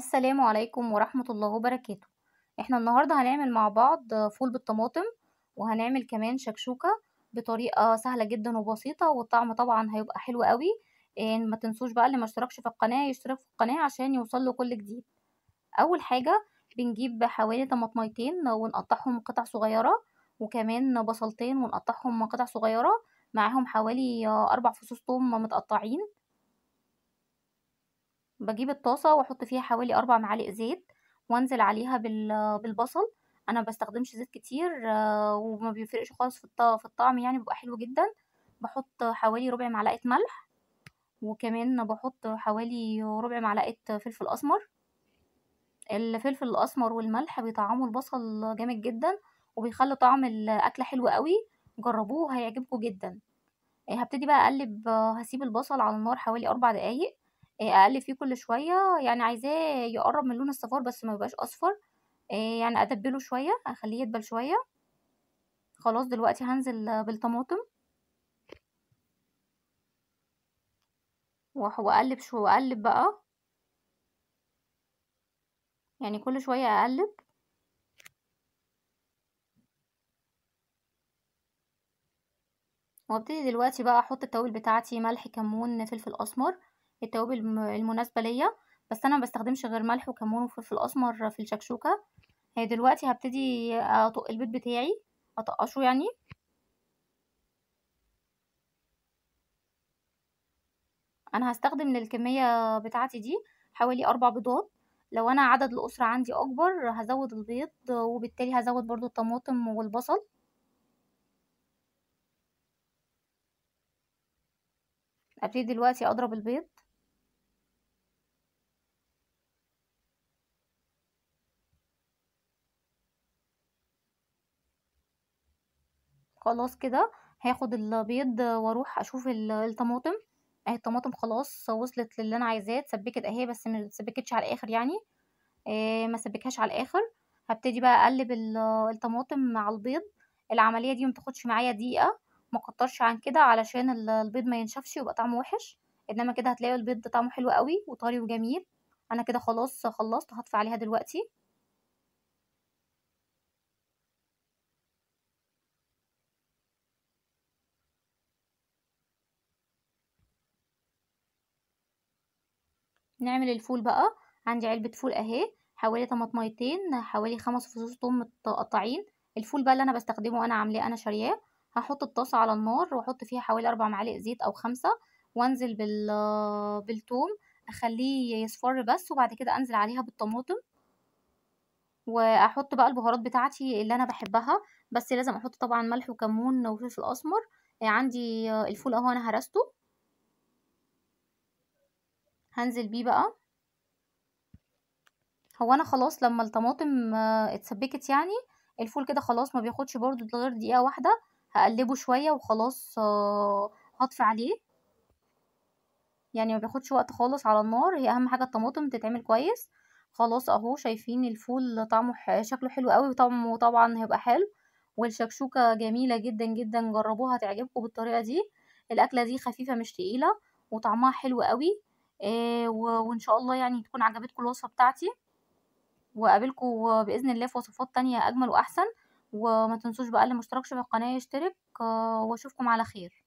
السلام عليكم ورحمة الله وبركاته احنا النهاردة هنعمل مع بعض فول بالطماطم وهنعمل كمان شكشوكة بطريقة سهلة جدا وبسيطة والطعم طبعا هيبقى حلو قوي إيه، ما تنسوش بقى اللي ما اشتركش في القناة يشترك في القناة عشان يوصل له كل جديد اول حاجة بنجيب حوالي طماطميتين ونقطعهم قطع صغيرة وكمان بصلتين ونقطعهم قطع صغيرة معاهم حوالي اربع فصوص توم متقطعين بجيب الطاسة واحط فيها حوالي اربع معالق زيت وانزل عليها بالبصل انا مبستخدمش زيت كتير آه، وما بيفرقش خالص في الطعم يعني بيبقى حلو جدا بحط حوالي ربع معلقة ملح وكمان بحط حوالي ربع معلقة فلفل اسمر الفلفل الاسمر والملح بيطعموا البصل جامد جدا وبيخلي طعم الاكله حلو قوي جربوه هيعجبكم جدا آه، هبتدي بقى اقلب آه، هسيب البصل على النار حوالي اربع دقايق آه، اقل أقلّب فيه كل شوية، يعني عايزاه يقرّب من لون الصفار بس ما يبقاش أصفر، آه، يعني ادبله شوية، أخلّيه يدبل شوية. خلاص دلوقتي هنزل بالطماطم. وأقلّب شويه وأقلّب بقى. يعني كل شوية أقلّب. وابتدي دلوقتي بقى أحط التوابل بتاعتي ملح، كمون، فلفل أسمر. التوابل المناسبه ليا بس انا ما بستخدمش غير ملح وكمون وفلفل اسمر في الشكشوكه هي دلوقتي هبتدي اطق البيض بتاعي اطقشه يعني انا هستخدم للكميه بتاعتي دي حوالي اربع بيضات لو انا عدد الاسره عندي اكبر هزود البيض وبالتالي هزود برضو الطماطم والبصل ابتدي دلوقتي اضرب البيض خلاص كده هاخد البيض واروح اشوف الطماطم اهي الطماطم خلاص وصلت للي انا عايزاه اتسبكت اهي بس ما اتسبكتش على الاخر يعني إيه ما سبكهاش على الاخر هبتدي بقى اقلب الطماطم مع البيض العمليه دي ما تاخدش معايا دقيقه ما كترش عن كده علشان البيض ما ينشفش ويبقى طعمه وحش انما كده هتلاقي البيض طعمه حلو قوي وطري وجميل انا كده خلاص خلصت هطفي عليها دلوقتي نعمل الفول بقى عندي علبة فول اهي حوالي طماطميتين حوالي خمس فصوص توم متقطعين الفول بقى اللي انا بستخدمه انا عاملاه انا شارياه هحط الطاسة على النار واحط فيها حوالي اربع معالق زيت او خمسة وانزل بال بالثوم اخليه يصفر بس وبعد كده انزل عليها بالطماطم واحط بقى البهارات بتاعتي اللي انا بحبها بس لازم احط طبعا ملح وكمون وفلفل اسمر عندي الفول اهو انا هرسته هنزل بيه بقى هو انا خلاص لما الطماطم آه، اتسبكت يعني الفول كده خلاص ما بياخدش برضو غير دقيقه واحده هقلبه شويه وخلاص آه، هطفي عليه يعني ما بياخدش وقت خالص على النار هي اهم حاجه الطماطم تتعمل كويس خلاص اهو شايفين الفول طعمه شكله حلو قوي وطعمه طبعا هيبقى حلو والشكشوكه جميله جدا جدا جربوها هتعجبكم بالطريقه دي الاكله دي خفيفه مش تقيله وطعمها حلو قوي آه، وان شاء الله يعني تكون عجبتكم الوصفه بتاعتي واقابلكم باذن الله في وصفات تانية اجمل واحسن وما تنسوش بقى اللي مشتركش في القناه يشترك آه، واشوفكم على خير